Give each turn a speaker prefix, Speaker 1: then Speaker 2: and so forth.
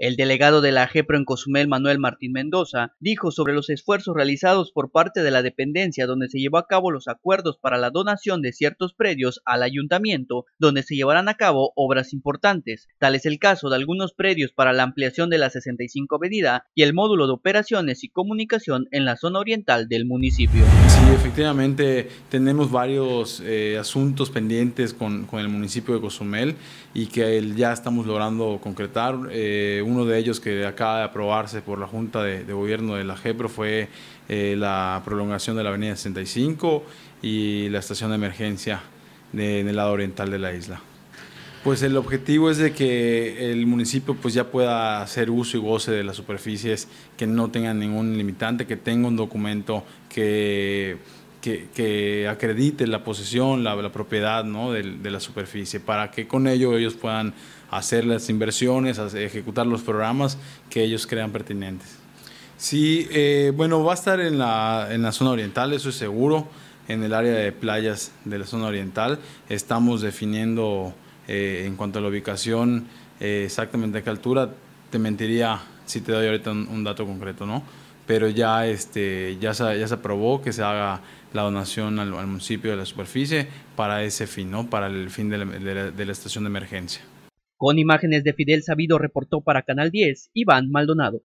Speaker 1: El delegado de la AGEPRO en Cozumel, Manuel Martín Mendoza, dijo sobre los esfuerzos realizados por parte de la dependencia donde se llevó a cabo los acuerdos para la donación de ciertos predios al ayuntamiento, donde se llevarán a cabo obras importantes. Tal es el caso de algunos predios para la ampliación de la 65 Avenida y el módulo de operaciones y comunicación en la zona oriental del municipio. Sí, efectivamente tenemos
Speaker 2: varios eh, asuntos pendientes con, el municipio de Cozumel y que ya estamos logrando concretar. Eh, uno de ellos que acaba de aprobarse por la Junta de, Gobierno de la GEPRO fue eh, la prolongación de la Avenida 65 y la estación de emergencia en el lado oriental de la isla. Pues el objetivo es de que el municipio pues ya pueda hacer uso y goce de las superficies que no tengan ningún limitante, que tenga un documento que que, acredite la posesión, la, propiedad ¿no? de, la superficie, para que con ello ellos puedan hacer las inversiones, ejecutar los programas que ellos crean pertinentes. Sí, eh, bueno, va a estar en la, en la zona oriental, eso es seguro, en el área de playas de la zona oriental. Estamos definiendo eh, en cuanto a la ubicación eh, exactamente a qué altura. Te mentiría si te doy ahorita un dato concreto, ¿no? pero ya, este, ya, se, ya se aprobó que se haga la donación al, municipio de la superficie para ese fin, para el fin de la estación de emergencia.
Speaker 1: Con imágenes de Fidel Sabido reportó para Canal 10 Iván Maldonado.